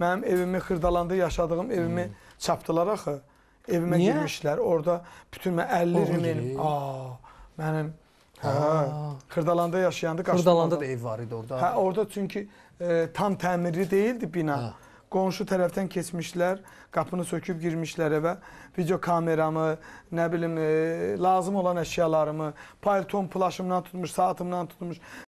Mənim evimi xırdalanda yaşadığım evimi hmm. çapdılar axı. Evimə Niyə? girmişlər. Orada bütün mən 50 rimin. Aa, mənim Hə, hə. Xırdalanda yaşayanda Qaşqabaqda. Xırdalanda da ev var idi orada. Hə, orada çünki e, tam təmirli değildi bina. Hə. Qonşu tərəfdən keçmişlər, qapını söküb girmişlər evə. Video kameramı, nə bilim, e, lazım olan əşyalarımı, paltom, plaşımdan tutmuş, saatımdan tutmuş,